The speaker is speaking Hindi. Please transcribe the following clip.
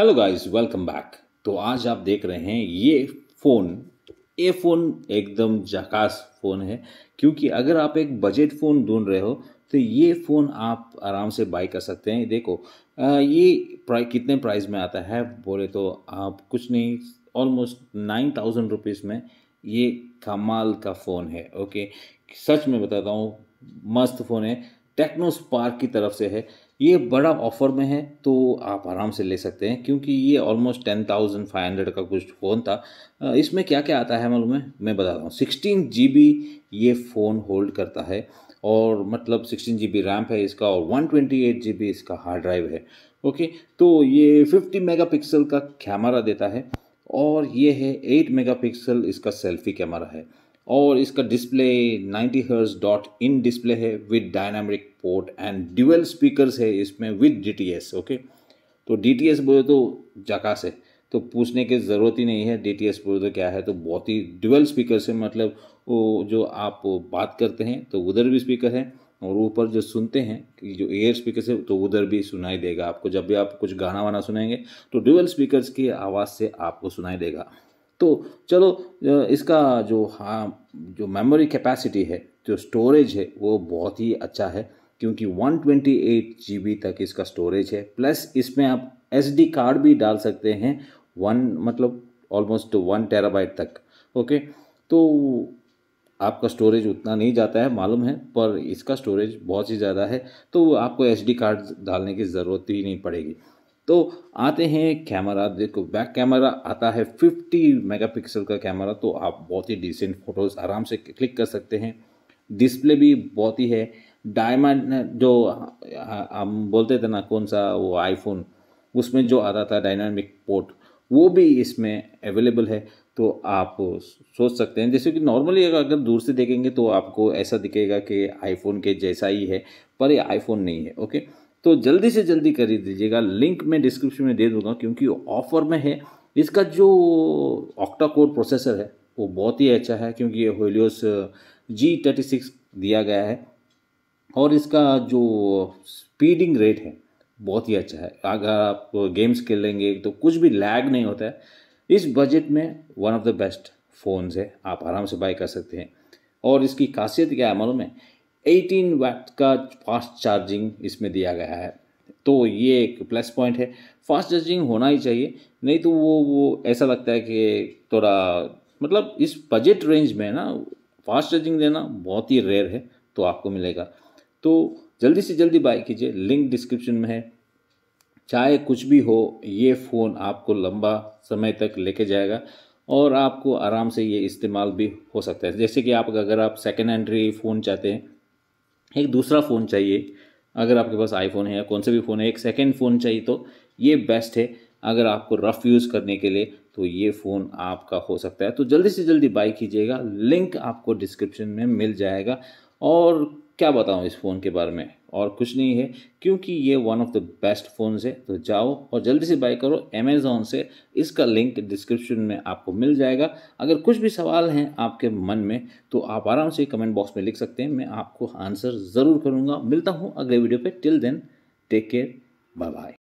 हेलो गाइस वेलकम बैक तो आज आप देख रहे हैं ये फ़ोन ये फ़ोन एकदम जकास फ़ोन है क्योंकि अगर आप एक बजट फ़ोन ढूंढ रहे हो तो ये फ़ोन आप आराम से बाई कर सकते हैं देखो आ, ये प्राइ कितने प्राइस में आता है बोले तो आप कुछ नहीं ऑलमोस्ट नाइन थाउजेंड रुपीज़ में ये कमाल का फ़ोन है ओके सच में बताता हूँ मस्त फ़ोन है टेक्नो स्पार्क की तरफ से है ये बड़ा ऑफर में है तो आप आराम से ले सकते हैं क्योंकि ये almost ten thousand five hundred का कुछ फ़ोन था इसमें क्या क्या आता है मालूम है मैं बताता हूँ सिक्सटीन जी बी ये फ़ोन होल्ड करता है और मतलब सिक्सटीन जी बी रैम है इसका और one twenty eight G B इसका हार्ड ड्राइव है ओके तो ये फिफ्टी मेगा पिक्सल का कैमरा देता है और ये है एट मेगा पिक्सल इसका सेल्फी कैमरा है और इसका display 90 hertz dot in display है with dynamic port and dual speakers है इसमें विद डी ओके तो डी बोले तो जकास है तो पूछने की ज़रूरत ही नहीं है डी टी एस बोले तो क्या है तो बहुत ही ड्यूएल स्पीकर से मतलब वो जो आप बात करते हैं तो उधर भी स्पीकर है और ऊपर जो सुनते हैं कि जो एयर स्पीकर से तो उधर भी सुनाई देगा आपको जब भी आप कुछ गाना वाना सुनेंगे तो ड्यूअल स्पीकर्स की आवाज़ से आपको सुनाई देगा तो चलो इसका जो हाँ जो मेमोरी कैपेसिटी है जो स्टोरेज है वो बहुत ही अच्छा है क्योंकि 128 जीबी तक इसका स्टोरेज है प्लस इसमें आप एसडी कार्ड भी डाल सकते हैं वन मतलब ऑलमोस्ट वन टेराबाइट तक ओके तो आपका स्टोरेज उतना नहीं जाता है मालूम है पर इसका स्टोरेज बहुत ही ज़्यादा है तो आपको एसडी कार्ड डालने की ज़रूरत ही नहीं पड़ेगी तो आते हैं कैमरा देखो बैक कैमरा आता है 50 मेगापिक्सल का कैमरा तो आप बहुत ही डिसेंट फ़ोटोज़ आराम से क्लिक कर सकते हैं डिस्प्ले भी बहुत ही है डायमंड जो हम बोलते थे ना कौन सा वो आईफोन उसमें जो आता था डायनामिक पोर्ट वो भी इसमें अवेलेबल है तो आप सोच सकते हैं जैसे कि नॉर्मली अगर दूर से देखेंगे तो आपको ऐसा दिखेगा कि आईफोन के जैसा ही है पर ये आईफोन नहीं है ओके तो जल्दी से जल्दी खरीद लीजिएगा लिंक मैं डिस्क्रिप्शन में दे दूंगा क्योंकि ऑफर में है इसका जो ऑक्टा कोर प्रोसेसर है वो बहुत ही अच्छा है क्योंकि ये होलियोस जी थर्टी सिक्स दिया गया है और इसका जो स्पीडिंग रेट है बहुत ही अच्छा है अगर आप गेम्स खेलेंगे तो कुछ भी लैग नहीं होता है इस बजट में one of the best phones है आप आराम से बाय कर सकते हैं और इसकी खासियत क्या है मालूम है एटीन वैट का फास्ट चार्जिंग इसमें दिया गया है तो ये एक प्लस पॉइंट है फास्ट चार्जिंग होना ही चाहिए नहीं तो वो वो ऐसा लगता है कि थोड़ा मतलब इस बजट रेंज में ना फास्ट चार्जिंग देना बहुत ही रेयर है तो आपको मिलेगा तो जल्दी से जल्दी बाय कीजिए लिंक डिस्क्रिप्शन में है चाहे कुछ भी हो ये फ़ोन आपको लंबा समय तक लेके जाएगा और आपको आराम से ये इस्तेमाल भी हो सकता है जैसे कि आप अगर आप सेकेंड हैंड फ़ोन चाहते हैं एक दूसरा फ़ोन चाहिए अगर आपके पास आईफोन है या कौन सा भी फ़ोन है एक सेकेंड फ़ोन चाहिए तो ये बेस्ट है अगर आपको रफ़ यूज़ करने के लिए तो ये फ़ोन आपका हो सकता है तो जल्दी से जल्दी बाई कीजिएगा लिंक आपको डिस्क्रिप्शन में मिल जाएगा और क्या बताऊँ इस फ़ोन के बारे में और कुछ नहीं है क्योंकि ये one of the best phone है तो जाओ और जल्दी से बाय करो अमेज़ोन से इसका लिंक डिस्क्रिप्शन में आपको मिल जाएगा अगर कुछ भी सवाल हैं आपके मन में तो आप आराम से कमेंट बॉक्स में लिख सकते हैं मैं आपको आंसर ज़रूर करूँगा मिलता हूँ अगले वीडियो पर till then take care bye bye